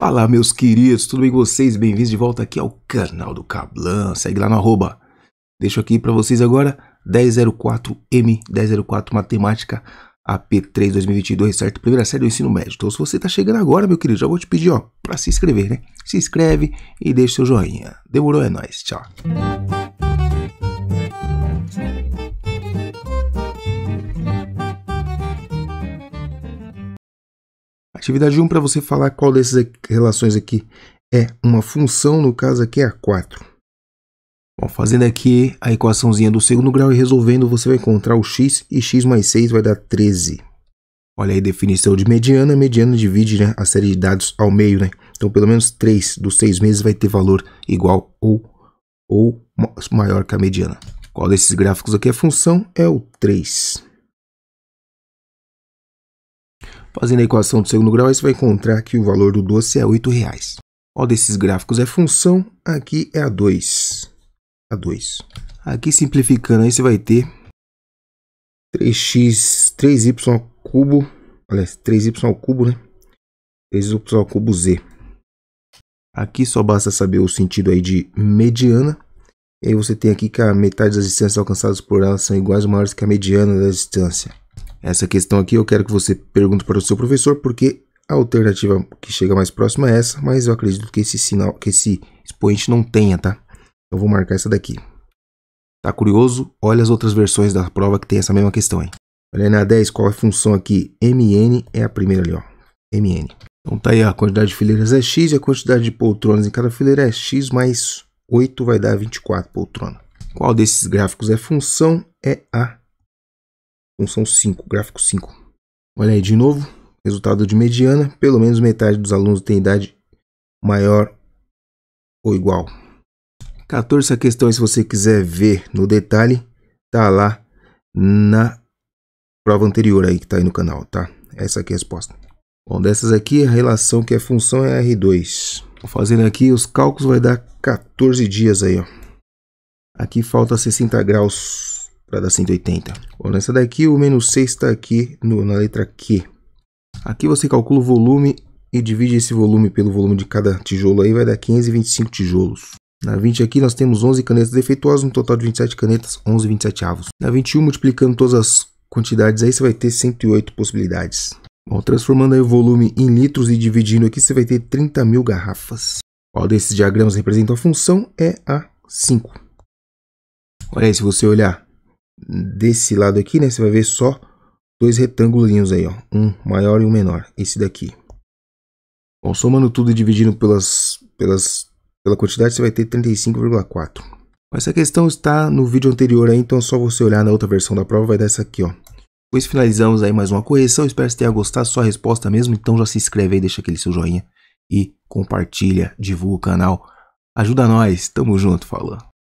Fala meus queridos, tudo bem com vocês? Bem-vindos de volta aqui ao canal do Cablan, segue lá no arroba. Deixo aqui para vocês agora 1004M, 1004 Matemática AP3 2022, certo? Primeira série do ensino médio. Então se você tá chegando agora, meu querido, já vou te pedir, ó, para se inscrever, né? Se inscreve e deixa seu joinha. Demorou, é nóis, tchau. Atividade 1 para você falar qual dessas relações aqui é uma função, no caso aqui é a 4. Bom, fazendo aqui a equaçãozinha do segundo grau e resolvendo, você vai encontrar o x e x mais 6 vai dar 13. Olha aí a definição de mediana. Mediana divide né, a série de dados ao meio, né? Então, pelo menos 3 dos 6 meses vai ter valor igual ou, ou maior que a mediana. Qual desses gráficos aqui é função? É o 3. Fazendo a equação do segundo grau, você vai encontrar que o valor do doce é R$ 8,00. Qual desses gráficos é função? Aqui é a 2. A 2. Aqui simplificando, aí você vai ter 3x, 3y ao cubo, aliás, 3y ao cubo, né? 3y ao cubo z. Aqui só basta saber o sentido aí de mediana. E aí você tem aqui que a metade das distâncias alcançadas por elas são iguais ou maiores que a mediana da distância. Essa questão aqui eu quero que você pergunte para o seu professor, porque a alternativa que chega mais próxima é essa, mas eu acredito que esse sinal, que esse expoente não tenha, tá? Eu então, vou marcar essa daqui. Tá curioso? Olha as outras versões da prova que tem essa mesma questão hein? Olha aí na 10, qual é a função aqui? MN é a primeira ali, ó. MN. Então tá aí, a quantidade de fileiras é X e a quantidade de poltronas em cada fileira é X mais 8 vai dar 24 poltronas. Qual desses gráficos é função? É a Função 5, gráfico 5. Olha aí de novo, resultado de mediana, pelo menos metade dos alunos tem idade maior ou igual. 14 questão, é se você quiser ver no detalhe, tá lá na prova anterior aí que tá aí no canal, tá? Essa aqui é a resposta. Bom, dessas aqui, a relação que é função é R2. Fazendo aqui os cálculos vai dar 14 dias aí, ó. Aqui falta 60 graus para dar 180. Bom, nessa daqui o menos 6 está aqui no, na letra Q. Aqui você calcula o volume e divide esse volume pelo volume de cada tijolo aí, vai dar 525 tijolos. Na 20 aqui nós temos 11 canetas defeituosas, um total de 27 canetas, 11 27 avos. Na 21 multiplicando todas as quantidades aí, você vai ter 108 possibilidades. Bom, transformando aí o volume em litros e dividindo aqui, você vai ter 30 mil garrafas. Qual desses diagramas representa a função? É a 5. Olha aí, se você olhar desse lado aqui, né? Você vai ver só dois retângulos aí, ó. Um maior e um menor. Esse daqui. Bom, somando tudo e dividindo pelas, pelas, pela quantidade, você vai ter 35,4. Essa questão está no vídeo anterior aí, então é só você olhar na outra versão da prova, vai dar essa aqui, ó. Pois finalizamos aí mais uma correção, espero que você tenha gostado, sua resposta mesmo, então já se inscreve aí, deixa aquele seu joinha e compartilha, divulga o canal, ajuda nós, tamo junto, falando.